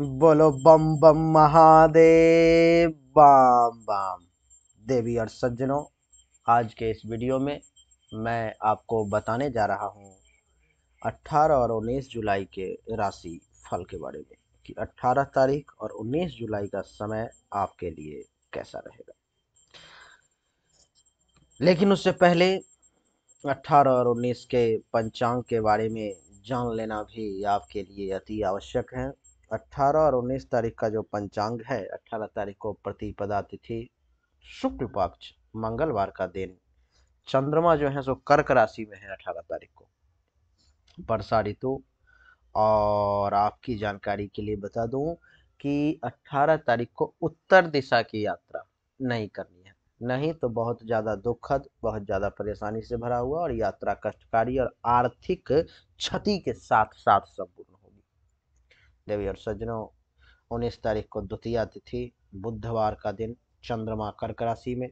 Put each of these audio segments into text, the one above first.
बोलो बम बम महादेव बाम बम देवी और सज्जनों आज के इस वीडियो में मैं आपको बताने जा रहा हूँ 18 और 19 जुलाई के राशि फल के बारे में कि 18 तारीख और 19 जुलाई का समय आपके लिए कैसा रहेगा लेकिन उससे पहले 18 और 19 के पंचांग के बारे में जान लेना भी आपके लिए अति आवश्यक है अट्ठारह और उन्नीस तारीख का जो पंचांग है अट्ठारह तारीख को प्रतिपदा तिथि शुक्ल पक्ष मंगलवार का दिन चंद्रमा जो है सो कर्क राशि में है अठारह तारीख को वर्षा ऋतु और आपकी जानकारी के लिए बता दूं कि 18 तारीख को उत्तर दिशा की यात्रा नहीं करनी है नहीं तो बहुत ज़्यादा दुखद बहुत ज़्यादा परेशानी से भरा हुआ और यात्रा कष्टकारी और आर्थिक क्षति के साथ साथ संपूर्ण देवी और सज्जनों उन्नीस तारीख को द्वितीय तिथि बुधवार का दिन चंद्रमा कर्क राशि में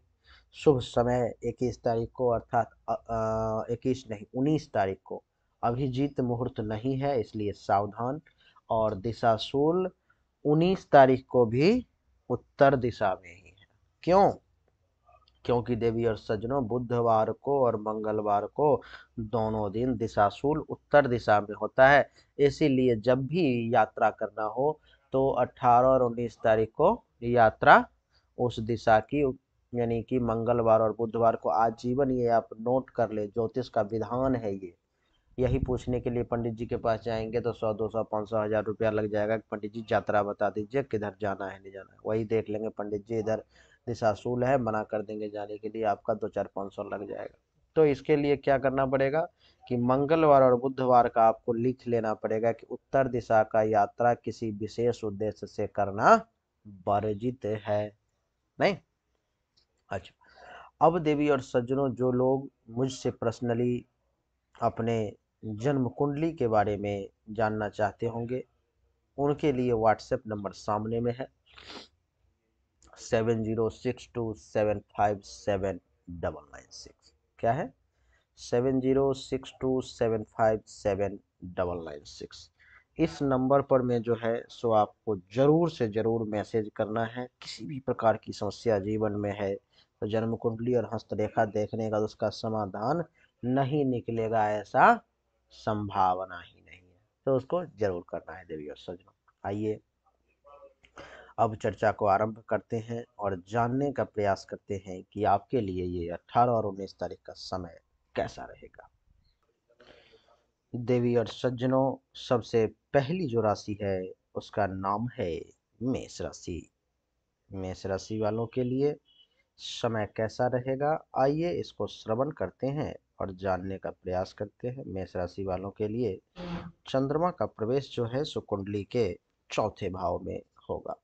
शुभ समय इक्कीस तारीख को अर्थात इक्कीस नहीं उन्नीस तारीख को अभिजीत मुहूर्त नहीं है इसलिए सावधान और दिशा शूल उन्नीस तारीख को भी उत्तर दिशा में ही है क्यों क्योंकि देवी और सज्जनों बुधवार को और मंगलवार को दोनों दिन दिशाशूल उत्तर दिशा में होता है इसीलिए जब भी यात्रा करना हो तो 18 और 19 तारीख को यात्रा उस दिशा की यानी कि मंगलवार और बुधवार को आजीवन ये आप नोट कर ले ज्योतिष का विधान है ये यही पूछने के लिए पंडित जी के पास जाएंगे तो सौ दो सौ पाँच सौ हज़ार रुपया लग जाएगा पंडित जी यात्रा बता दीजिए किधर जाना है नहीं जाना है वही देख लेंगे पंडित जी इधर दिशा है मना कर देंगे जाने के लिए आपका दो चार पाँच सौ लग जाएगा तो इसके लिए क्या करना पड़ेगा कि मंगलवार और बुधवार का आपको लिख लेना पड़ेगा कि उत्तर दिशा का यात्रा किसी विशेष उद्देश्य से करना वर्जित है नहीं अच्छा अब देवी और सज्जनों जो लोग मुझसे पर्सनली अपने जन्म कुंडली के बारे में जानना चाहते होंगे उनके लिए व्हाट्सएप नंबर सामने में है seven zero six two seven five seven double nine six क्या है seven zero six two seven five seven double nine six इस नंबर पर मैं जो है सो आपको ज़रूर से ज़रूर मैसेज करना है किसी भी प्रकार की समस्या जीवन में है तो जन्म कुंडली और हस्तरेखा देखने का तो उसका समाधान नहीं निकलेगा ऐसा संभावना ही नहीं है तो उसको जरूर करना है देवी और सजनों आइए अब चर्चा को आरंभ करते हैं और जानने का प्रयास करते हैं कि आपके लिए ये 18 और 19 तारीख का समय कैसा रहेगा देवी और सज्जनों सबसे पहली जो राशि है उसका नाम है मेष राशि मेष राशि वालों के लिए समय कैसा रहेगा आइए इसको श्रवण करते हैं और जानने का प्रयास करते हैं मेष राशि वालों के लिए चंद्रमा का प्रवेश जो है सुकुंडली के चौथे भाव में होगा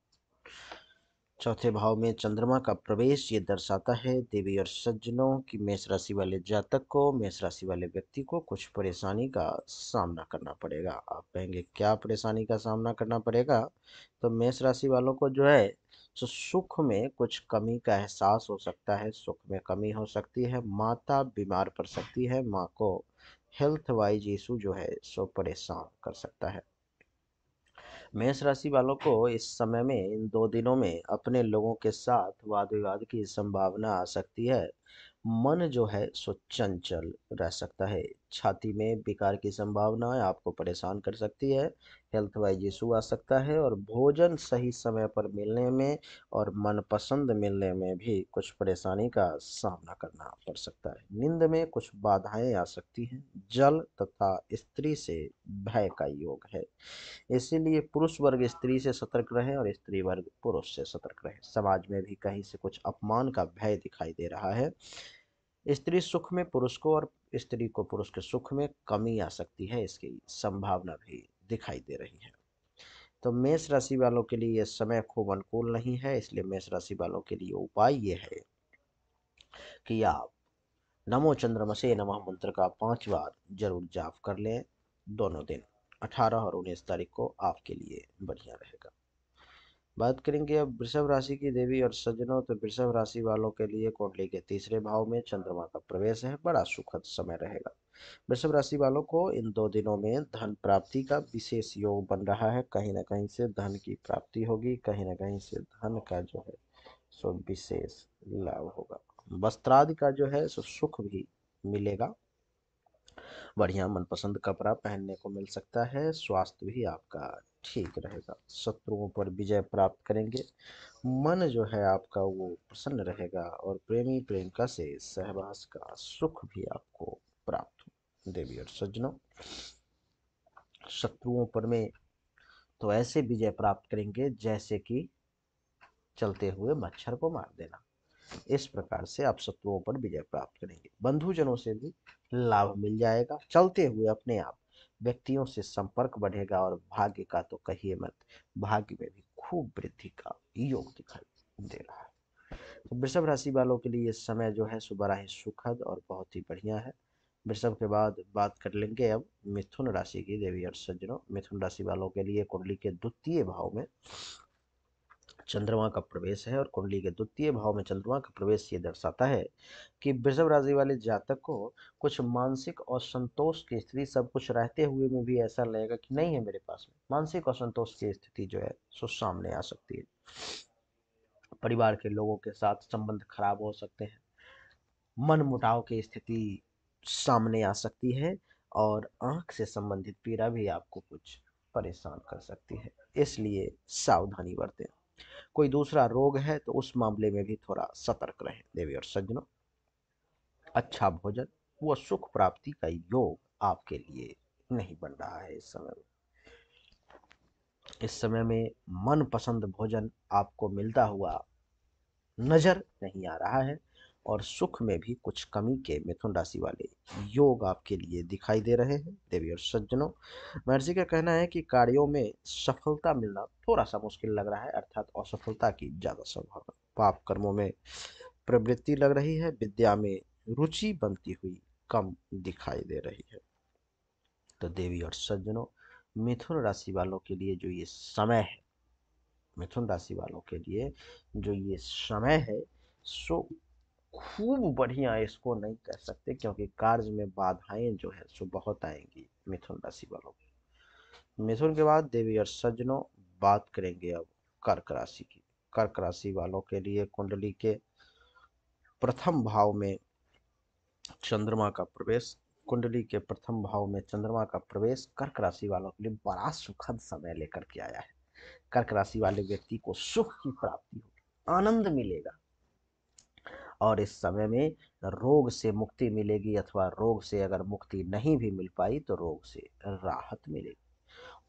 चौथे भाव में चंद्रमा का प्रवेश ये दर्शाता है देवी और सज्जनों की मेष राशि वाले जातक को मेष राशि वाले व्यक्ति को कुछ परेशानी का सामना करना पड़ेगा आप कहेंगे क्या परेशानी का सामना करना पड़ेगा तो मेष राशि वालों को जो है सो सुख में कुछ कमी का एहसास हो सकता है सुख में कमी हो सकती है माता बीमार पड़ सकती है माँ को हेल्थ वाइज इशू जो है सो परेशान कर सकता है मेष राशि वालों को इस समय में इन दो दिनों में अपने लोगों के साथ वाद विवाद की संभावना आ सकती है मन जो है सो चंचल रह सकता है छाती में विकार की संभावनाएं आपको परेशान कर सकती है हेल्थ वाइज इशू आ सकता है और भोजन सही समय पर मिलने में और मनपसंद मिलने में भी कुछ परेशानी का सामना करना पड़ सकता है नींद में कुछ बाधाएं आ सकती हैं जल तथा स्त्री से भय का योग है इसीलिए पुरुष वर्ग स्त्री से सतर्क रहें और स्त्री वर्ग पुरुष से सतर्क रहें समाज में भी कहीं से कुछ अपमान का भय दिखाई दे रहा है स्त्री सुख में पुरुष को और स्त्री को पुरुष के सुख में कमी आ सकती है इसकी संभावना भी दिखाई दे रही है तो मेष राशि वालों के लिए यह समय खूब अनुकूल नहीं है इसलिए मेष राशि वालों के लिए उपाय ये है कि आप नमो चंद्रमसे नम मंत्र का पांच बार जरूर जाप कर लें दोनों दिन 18 और 19 तारीख को आपके लिए बढ़िया रहेगा बात करेंगे अब वृषभ राशि की देवी और सज्जनों तो वृषभ राशि वालों के लिए कुंडली के तीसरे भाव में चंद्रमा का प्रवेश है बड़ा सुखद समय रहेगा वृषभ राशि वालों को इन दो दिनों में धन प्राप्ति का विशेष योग बन रहा है कहीं ना कहीं से धन की प्राप्ति होगी कहीं ना कहीं से धन का जो है सो विशेष लाभ होगा वस्त्रादि का जो है सो सुख भी मिलेगा बढ़िया मनपसंद कपड़ा पहनने को मिल सकता है स्वास्थ्य भी आपका ठीक रहेगा शत्रुओं पर विजय प्राप्त करेंगे मन जो है आपका वो प्रसन्न रहेगा और प्रेमी प्रेमिका से सहवास का सुख भी आपको प्राप्त हो देवी और सज्जनों शत्रुओं पर में तो ऐसे विजय प्राप्त करेंगे जैसे कि चलते हुए मच्छर को मार देना इस प्रकार से आप शत्रुओं पर विजय प्राप्त करेंगे बंधुजनों से भी लाभ मिल जाएगा चलते हुए अपने आप व्यक्तियों से संपर्क बढ़ेगा और भाग्य का तो कहिए मत भाग्य में भी खूब वृद्धि का योग दिखाई दे रहा है तो वृषभ राशि वालों के लिए समय जो है सो बड़ा ही सुखद और बहुत ही बढ़िया है वृषभ के बाद बात कर लेंगे अब मिथुन राशि की देवी और सज्जनों मिथुन राशि वालों के लिए कुंडली के द्वितीय भाव में चंद्रमा का प्रवेश है और कुंडली के द्वितीय भाव में चंद्रमा का प्रवेश ये दर्शाता है कि वृषभ राशि वाले जातक को कुछ मानसिक और संतोष की स्थिति सब कुछ रहते हुए में भी ऐसा लगेगा कि नहीं है मेरे पास में मानसिक और संतोष की स्थिति जो है सो सामने आ सकती है परिवार के लोगों के साथ संबंध खराब हो सकते हैं मन मुटाव की स्थिति सामने आ सकती है और आंख से संबंधित पीड़ा भी आपको कुछ परेशान कर सकती है इसलिए सावधानी बरतें कोई दूसरा रोग है तो उस मामले में भी थोड़ा सतर्क रहें देवी और सज्जनों अच्छा भोजन व सुख प्राप्ति का योग आपके लिए नहीं बन रहा है इस समय में इस समय में मनपसंद भोजन आपको मिलता हुआ नजर नहीं आ रहा है और सुख में भी कुछ कमी के मिथुन राशि वाले योग आपके लिए दिखाई दे रहे हैं देवी और सज्जनों महर्षि का कहना है कि कार्यों में सफलता मिलना थोड़ा सा मुश्किल लग रहा है अर्थात असफलता की ज़्यादा संभावना पाप कर्मों में प्रवृत्ति लग रही है विद्या में रुचि बनती हुई कम दिखाई दे रही है तो देवी और सज्जनों मिथुन राशि वालों के लिए जो ये समय है मिथुन राशि वालों के लिए जो ये समय है सो खूब बढ़िया इसको नहीं कह सकते क्योंकि कार्य में बाधाएं जो है सो बहुत आएंगी मिथुन राशि वालों को मिथुन के बाद देवी और सज्जनों बात करेंगे अब कर्क राशि की कर्क राशि वालों के लिए कुंडली के प्रथम भाव में चंद्रमा का प्रवेश कुंडली के प्रथम भाव में चंद्रमा का प्रवेश कर्क राशि वालों के लिए बड़ा सुखद समय लेकर के आया है कर्क राशि वाले व्यक्ति को सुख की प्राप्ति होगी आनंद मिलेगा और इस समय में रोग से मुक्ति मिलेगी अथवा रोग से अगर मुक्ति नहीं भी मिल पाई तो रोग से राहत मिलेगी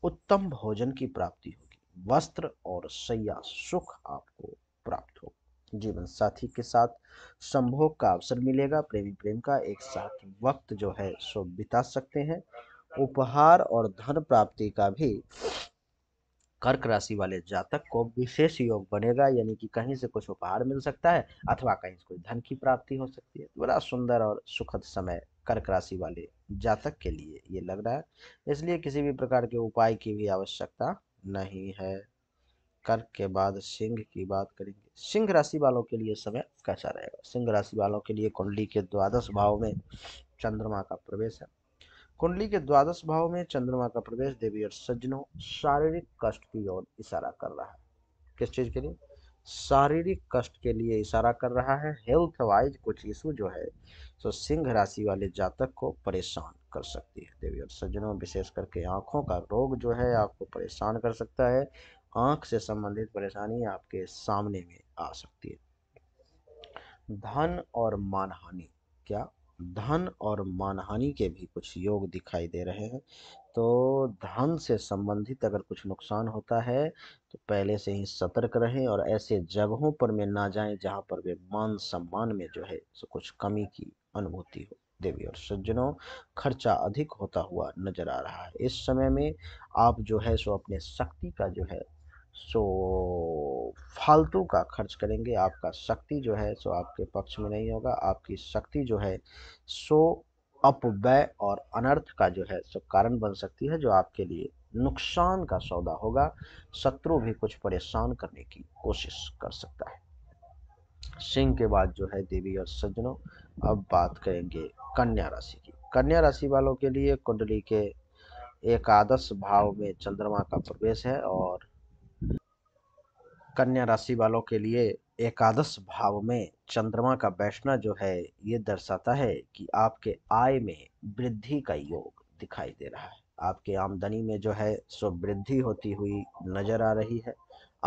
उत्तम भोजन की प्राप्ति होगी वस्त्र और सैया सुख आपको प्राप्त होगा जीवन साथी के साथ संभोग का अवसर मिलेगा प्रेमी प्रेम का एक साथ वक्त जो है सो बिता सकते हैं उपहार और धन प्राप्ति का भी कर्क राशि वाले जातक को विशेष योग बनेगा यानी कि कहीं से कुछ उपहार मिल सकता है अथवा कहीं से कोई धन की प्राप्ति हो सकती है तो बड़ा सुंदर और सुखद समय कर्क राशि वाले जातक के लिए ये लग रहा है इसलिए किसी भी प्रकार के उपाय की भी आवश्यकता नहीं है कर्क के बाद सिंह की बात करेंगे सिंह राशि वालों के लिए समय कैसा रहेगा सिंह राशि वालों के लिए कुंडली के द्वादश भाव में चंद्रमा का प्रवेश है कुंडली के द्वादश भाव में चंद्रमा का प्रवेश देवी और सज्जनों शारीरिक कष्ट की ओर इशारा कर रहा है किस चीज़ के लिए शारीरिक कष्ट के लिए इशारा कर रहा है हेल्थ वाइज कुछ इशू जो है सो सिंह राशि वाले जातक को परेशान कर सकती है देवी और सज्जनों विशेष करके आंखों का रोग जो है आपको परेशान कर सकता है आंख से संबंधित परेशानी आपके सामने में आ सकती है धन और मान हानि क्या धन और मानहानि के भी कुछ योग दिखाई दे रहे हैं तो धन से संबंधित अगर कुछ नुकसान होता है तो पहले से ही सतर्क रहें और ऐसे जगहों पर में ना जाएं जहां पर वे मान सम्मान में जो है सो कुछ कमी की अनुभूति हो देवी और सज्जनों खर्चा अधिक होता हुआ नजर आ रहा है इस समय में आप जो है सो अपने शक्ति का जो है सो फालतू का खर्च करेंगे आपका शक्ति जो है सो आपके पक्ष में नहीं होगा आपकी शक्ति जो है सो अपव्यय और अनर्थ का जो है सो कारण बन सकती है जो आपके लिए नुकसान का सौदा होगा शत्रु भी कुछ परेशान करने की कोशिश कर सकता है सिंह के बाद जो है देवी और सज्जनों अब बात करेंगे कन्या राशि की कन्या राशि वालों के लिए कुंडली के एकादश भाव में चंद्रमा का प्रवेश है और कन्या राशि वालों के लिए एकादश भाव में चंद्रमा का बैठना जो है ये दर्शाता है कि आपके आय में वृद्धि का योग दिखाई दे रहा है आपके आमदनी में जो है सो वृद्धि होती हुई नजर आ रही है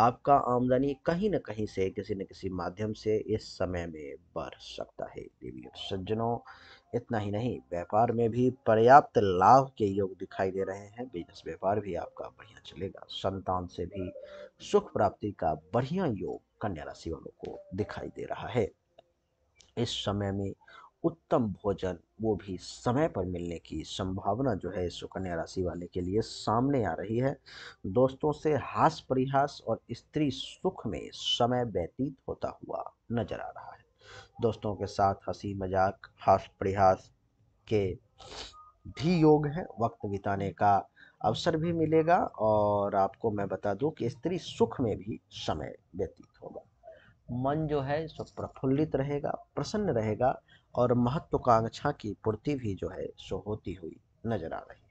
आपका आमदनी कहीं ना कहीं से किसी न किसी माध्यम से इस समय में बढ़ सकता है देवी सज्जनों इतना ही नहीं व्यापार में भी पर्याप्त लाभ के योग दिखाई दे रहे हैं बिजनेस व्यापार भी आपका बढ़िया चलेगा संतान से भी सुख प्राप्ति का बढ़िया योग कन्या राशि वालों को दिखाई दे रहा है इस समय में उत्तम भोजन वो भी समय पर मिलने की संभावना जो है सुकन्या राशि वाले के लिए सामने आ रही है दोस्तों से हास परिहास और स्त्री सुख में समय व्यतीत होता हुआ नजर आ रहा है दोस्तों के साथ हंसी मजाक हास प्रयास के भी योग है वक्त बिताने का अवसर भी मिलेगा और आपको मैं बता दूं कि स्त्री सुख में भी समय व्यतीत होगा मन जो है सो प्रफुल्लित रहेगा प्रसन्न रहेगा और महत्वाकांक्षा की पूर्ति भी जो है सो होती हुई नजर आ रही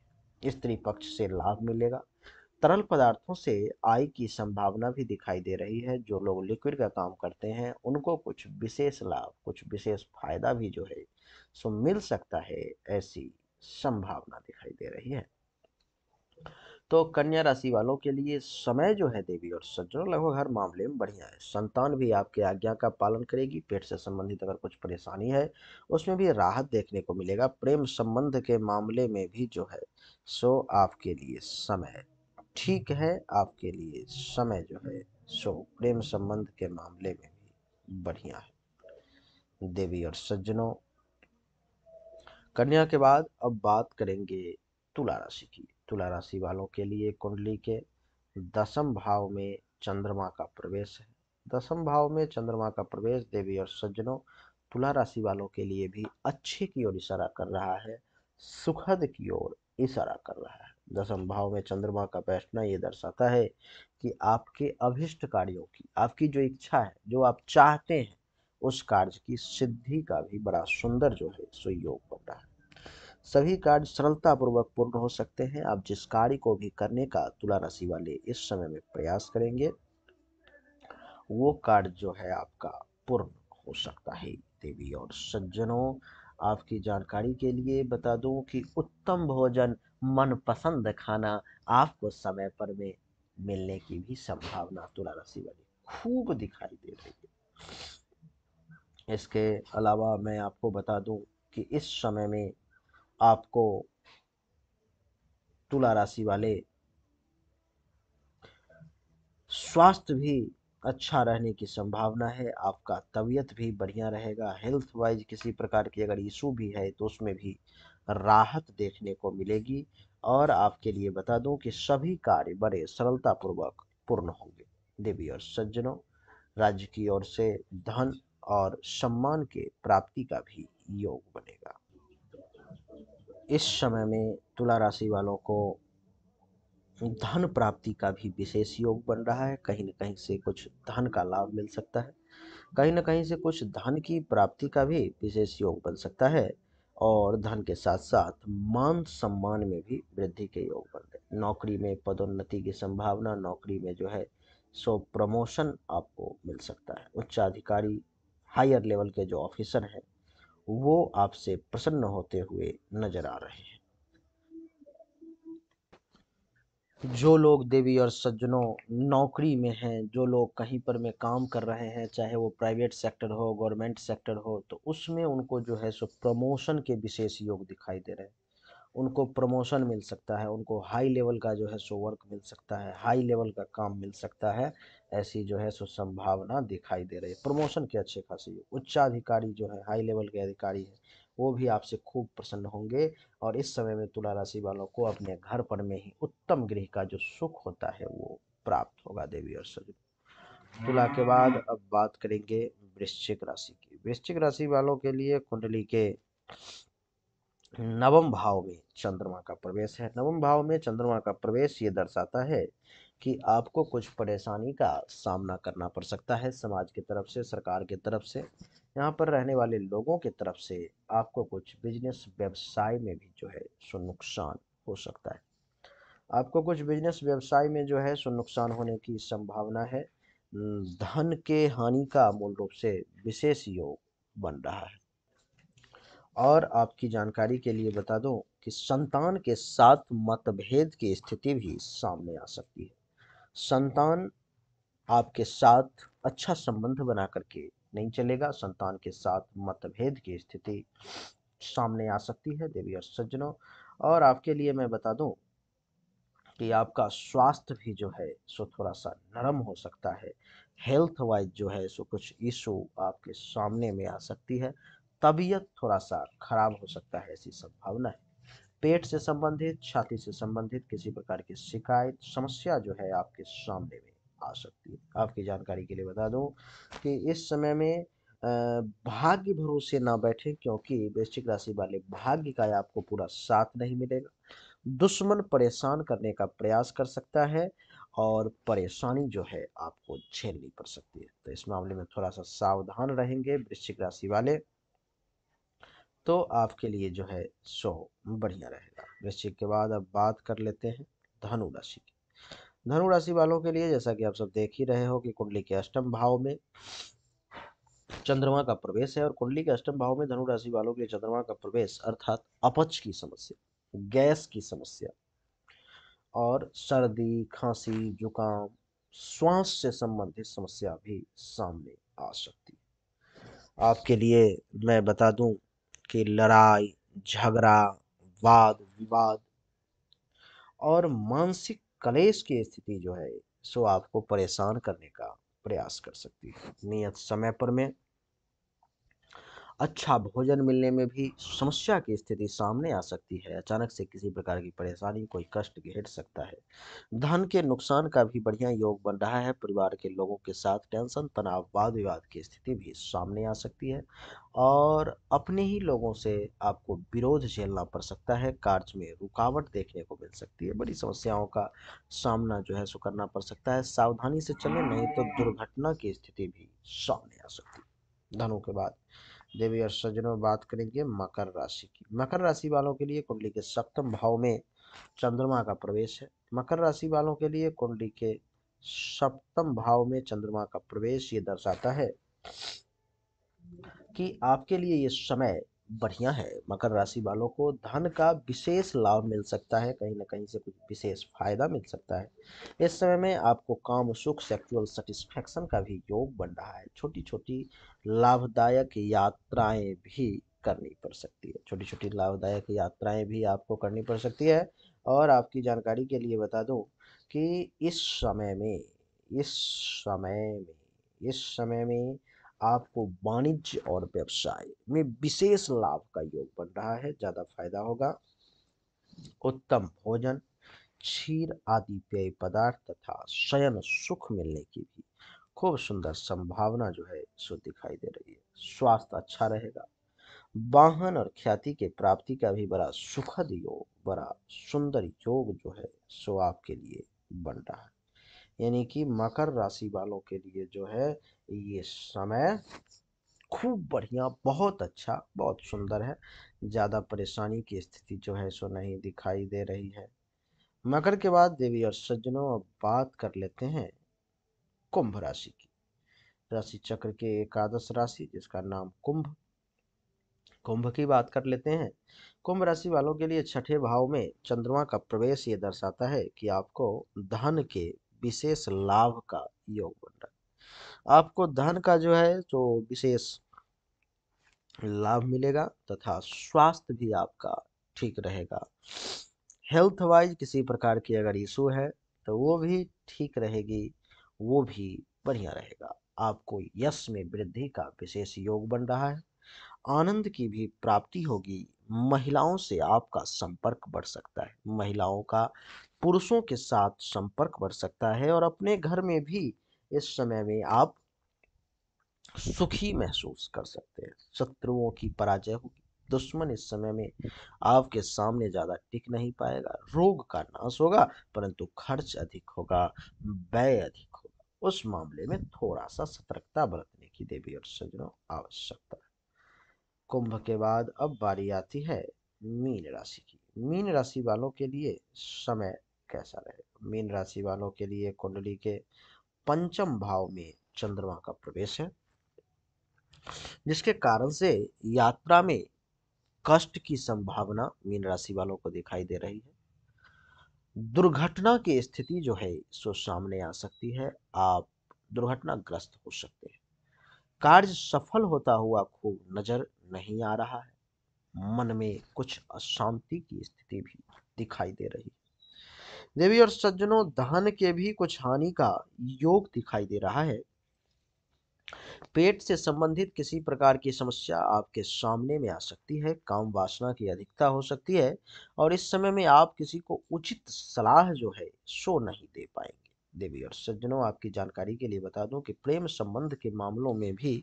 है स्त्री पक्ष से लाभ मिलेगा तरल पदार्थों से आय की संभावना भी दिखाई दे रही है जो लोग लिक्विड का काम करते हैं उनको कुछ विशेष लाभ कुछ विशेष फायदा भी जो है सो मिल सकता है ऐसी संभावना दिखाई दे रही है तो कन्या राशि वालों के लिए समय जो है देवी और सज्जनों लगभग हर मामले में बढ़िया है संतान भी आपके आज्ञा का पालन करेगी पेट से संबंधित अगर कुछ परेशानी है उसमें भी राहत देखने को मिलेगा प्रेम संबंध के मामले में भी जो है सो आपके लिए समय ठीक है आपके लिए समय जो है सो प्रेम संबंध के मामले में भी बढ़िया है देवी और सज्जनों कन्या के बाद अब बात करेंगे तुला राशि की तुला राशि वालों के लिए कुंडली के दसम भाव में चंद्रमा का प्रवेश है दसम भाव में चंद्रमा का प्रवेश देवी और सज्जनों तुला राशि वालों के लिए भी अच्छे की ओर इशारा कर रहा है सुखद की ओर इशारा कर रहा है दसम भाव में चंद्रमा का बैठना ये दर्शाता है कि आपके अभिष्ट कार्यों की आपकी जो इच्छा है जो आप चाहते हैं उस कार्य की सिद्धि का भी बड़ा सुंदर जो है सो योग बन रहा है सभी कार्य सरलतापूर्वक पूर्ण हो सकते हैं आप जिस कार्य को भी करने का तुला राशि वाले इस समय में प्रयास करेंगे वो कार्य जो है आपका पूर्ण हो सकता है देवी और सज्जनों आपकी जानकारी के लिए बता दूं कि उत्तम भोजन मनपसंद खाना आपको समय पर में मिलने की भी संभावना तुला राशि वाली खूब दिखाई दे रही है इसके अलावा मैं आपको बता दूं कि इस समय में आपको तुला राशि वाले स्वास्थ्य भी अच्छा रहने की संभावना है आपका तबीयत भी बढ़िया रहेगा हेल्थ वाइज किसी प्रकार की अगर इशू भी है तो उसमें भी राहत देखने को मिलेगी और आपके लिए बता दूं कि सभी कार्य बड़े सरलतापूर्वक पूर्ण होंगे देवी और सज्जनों राज्य की ओर से धन और सम्मान के प्राप्ति का भी योग बनेगा इस समय में तुला राशि वालों को धन प्राप्ति का भी विशेष योग बन रहा है कहीं ना कहीं से कुछ धन का लाभ मिल सकता है कहीं ना कहीं से कुछ धन की प्राप्ति का भी विशेष योग बन सकता है और धन के साथ साथ मान सम्मान में भी वृद्धि के योग बनते हैं नौकरी में पदोन्नति की संभावना नौकरी में जो है सो प्रमोशन आपको मिल सकता है उच्चाधिकारी हायर लेवल के जो ऑफिसर हैं वो आपसे प्रसन्न होते हुए नजर आ रहे हैं जो लोग देवी और सज्जनों नौकरी में हैं जो लोग कहीं पर में काम कर रहे हैं चाहे वो प्राइवेट सेक्टर हो गवर्नमेंट सेक्टर हो तो उसमें उनको जो है सो प्रमोशन के विशेष योग दिखाई दे रहे हैं उनको प्रमोशन मिल सकता है उनको हाई लेवल का जो है सो वर्क मिल सकता है हाई लेवल का काम मिल सकता है ऐसी जो है सो संभावना दिखाई दे रही है प्रमोशन के अच्छे खासे उच्चाधिकारी जो है हाई लेवल के अधिकारी है वो भी आपसे खूब प्रसन्न होंगे और इस समय में तुला राशि वालों को अपने घर पर में ही उत्तम गृह का जो सुख होता है वो प्राप्त होगा देवी और सजन तुला के बाद अब बात करेंगे वृश्चिक राशि की वृश्चिक राशि वालों के लिए कुंडली के नवम भाव में चंद्रमा का प्रवेश है नवम भाव में चंद्रमा का प्रवेश ये दर्शाता है कि आपको कुछ परेशानी का सामना करना पड़ सकता है समाज की तरफ से सरकार की तरफ से यहाँ पर रहने वाले लोगों की तरफ से आपको कुछ बिजनेस व्यवसाय में भी जो है सो नुकसान हो सकता है आपको कुछ बिजनेस व्यवसाय में जो है सो नुकसान होने की संभावना है धन के हानि का मूल रूप से विशेष योग बन रहा है और आपकी जानकारी के लिए बता दूं कि संतान के साथ मतभेद की स्थिति भी सामने आ सकती है संतान आपके साथ अच्छा संबंध बना करके नहीं चलेगा संतान के साथ मतभेद की स्थिति सामने आ सकती है देवी और सज्जनों और आपके लिए मैं बता दूं कि आपका स्वास्थ्य भी जो है सो थोड़ा सा नरम हो सकता है हेल्थ वाइज जो है सो कुछ इशू आपके सामने में आ सकती है तबीयत थोड़ा सा खराब हो सकता है ऐसी संभावना है पेट से संबंधित छाती से संबंधित किसी प्रकार की शिकायत समस्या जो है आपके सामने में आ सकती है आपकी जानकारी के लिए बता दूं कि इस समय में भाग्य भरोसे ना बैठे क्योंकि वृश्चिक राशि वाले भाग्य का आपको पूरा साथ नहीं मिलेगा दुश्मन परेशान करने का प्रयास कर सकता है और परेशानी जो है आपको झेलनी पड़ सकती है तो इस मामले में थोड़ा सा सावधान रहेंगे वृश्चिक राशि वाले तो आपके लिए जो है सो बढ़िया रहेगा वृश्चिक के बाद अब बात कर लेते हैं धनु राशि की धनु राशि वालों के लिए जैसा कि आप सब देख ही रहे हो कि कुंडली के अष्टम भाव में चंद्रमा का प्रवेश है और कुंडली के अष्टम भाव में धनु राशि वालों के लिए चंद्रमा का प्रवेश अर्थात अपच की समस्या गैस की समस्या और सर्दी खांसी जुकाम श्वास से संबंधित समस्या भी सामने आ सकती है आपके लिए मैं बता दूं के लड़ाई झगड़ा वाद विवाद और मानसिक कलेश की स्थिति जो है सो आपको परेशान करने का प्रयास कर सकती है नियत समय पर में अच्छा भोजन मिलने में भी समस्या की स्थिति सामने आ सकती है अचानक से किसी प्रकार की परेशानी कोई कष्ट घेर सकता है धन के नुकसान का भी बढ़िया योग बन रहा है परिवार के लोगों के साथ टेंशन तनाव वाद विवाद की स्थिति भी सामने आ सकती है और अपने ही लोगों से आपको विरोध झेलना पड़ सकता है कार्य में रुकावट देखने को मिल सकती है बड़ी समस्याओं का सामना जो है सो करना पड़ सकता है सावधानी से चले नहीं तो दुर्घटना की स्थिति भी सामने आ सकती है धनों के बाद देवी और सज्जनों बात करेंगे मकर राशि की मकर राशि वालों के लिए कुंडली के सप्तम भाव में चंद्रमा का प्रवेश है मकर राशि वालों के लिए कुंडली के सप्तम भाव में चंद्रमा का प्रवेश ये दर्शाता है कि आपके लिए ये समय बढ़िया है मकर राशि वालों को धन का विशेष लाभ मिल सकता है कहीं ना कहीं से कुछ विशेष फायदा मिल सकता है इस समय में आपको काम सुख सेक्सुअल सेटिस्फैक्शन का भी योग बन रहा है छोटी छोटी लाभदायक यात्राएं भी करनी पड़ सकती है छोटी छोटी लाभदायक यात्राएं भी आपको करनी पड़ सकती है और आपकी जानकारी के लिए बता दूँ कि इस समय में इस समय में इस समय में आपको वाणिज्य और व्यवसाय में विशेष लाभ का योग बन रहा है ज़्यादा फायदा होगा उत्तम भोजन क्षीर आदि पेय पदार्थ तथा शयन सुख मिलने की भी खूब सुंदर संभावना जो है सो दिखाई दे रही है स्वास्थ्य अच्छा रहेगा वाहन और ख्याति के प्राप्ति का भी बड़ा सुखद योग बड़ा सुंदर योग जो है सो आपके लिए बन रहा है यानी कि मकर राशि वालों के लिए जो है ये समय खूब बढ़िया बहुत अच्छा बहुत सुंदर है ज़्यादा परेशानी की स्थिति जो है सो नहीं दिखाई दे रही है मकर के बाद देवी और सज्जनों अब बात कर लेते हैं कुंभ राशि की राशि चक्र के एकादश राशि जिसका नाम कुंभ कुंभ की बात कर लेते हैं कुंभ राशि वालों के लिए छठे भाव में चंद्रमा का प्रवेश ये दर्शाता है कि आपको धन के विशेष लाभ का योग बन रहा है आपको धन का जो है तो विशेष लाभ मिलेगा तथा स्वास्थ्य भी आपका ठीक रहेगा हेल्थ वाइज किसी प्रकार की अगर इशू है तो वो भी ठीक रहेगी वो भी बढ़िया रहेगा आपको यश में वृद्धि का विशेष योग बन रहा है आनंद की भी प्राप्ति होगी महिलाओं से आपका संपर्क बढ़ सकता है महिलाओं का पुरुषों के साथ संपर्क बढ़ सकता है और अपने घर में भी इस समय में आप सुखी महसूस कर सकते हैं शत्रुओं की पराजय होगी दुश्मन इस समय में आपके सामने ज़्यादा टिक नहीं पाएगा रोग का नाश होगा परंतु खर्च अधिक होगा व्यय अधिक होगा उस मामले में थोड़ा सा सतर्कता बरतने की देवी और सज्जनों आवश्यकता है कुंभ के बाद अब बारी आती है मीन राशि की मीन राशि वालों के लिए समय कैसा रहेगा मीन राशि वालों के लिए कुंडली के पंचम भाव में चंद्रमा का प्रवेश है जिसके कारण से यात्रा में कष्ट की संभावना मीन राशि वालों को दिखाई दे रही है दुर्घटना की स्थिति जो है सो सामने आ सकती है आप दुर्घटनाग्रस्त हो सकते हैं कार्य सफल होता हुआ खूब नजर नहीं आ रहा है मन में कुछ अशांति की स्थिति भी दिखाई दे रही है देवी और सज्जनों धन के भी कुछ हानि का योग दिखाई दे रहा है पेट से संबंधित किसी प्रकार की समस्या आपके सामने में आ सकती है काम वासना की अधिकता हो सकती है और इस समय में आप किसी को उचित सलाह जो है सो नहीं दे पाएंगे देवी और सज्जनों आपकी जानकारी के लिए बता दूं कि प्रेम संबंध के मामलों में भी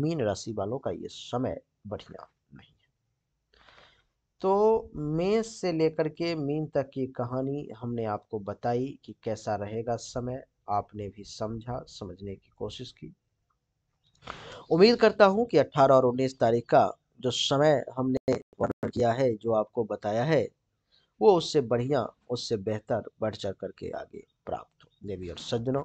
मीन राशि वालों का ये समय बढ़िया तो मेष से लेकर के मीन तक की कहानी हमने आपको बताई कि कैसा रहेगा समय आपने भी समझा समझने की कोशिश की उम्मीद करता हूं कि 18 और 19 तारीख का जो समय हमने वर्णन किया है जो आपको बताया है वो उससे बढ़िया उससे बेहतर बढ़ चढ़ करके आगे प्राप्त हो देवी और सज्जनों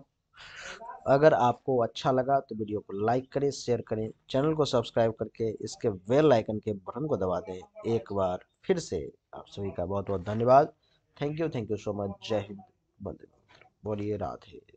अगर आपको अच्छा लगा तो वीडियो को लाइक करें शेयर करें चैनल को सब्सक्राइब करके इसके बेल आइकन के बटन को दबा दें एक बार फिर से आप सभी का बहुत बहुत धन्यवाद thank you thank you so much जय हिंद बंदे बोलिए राधे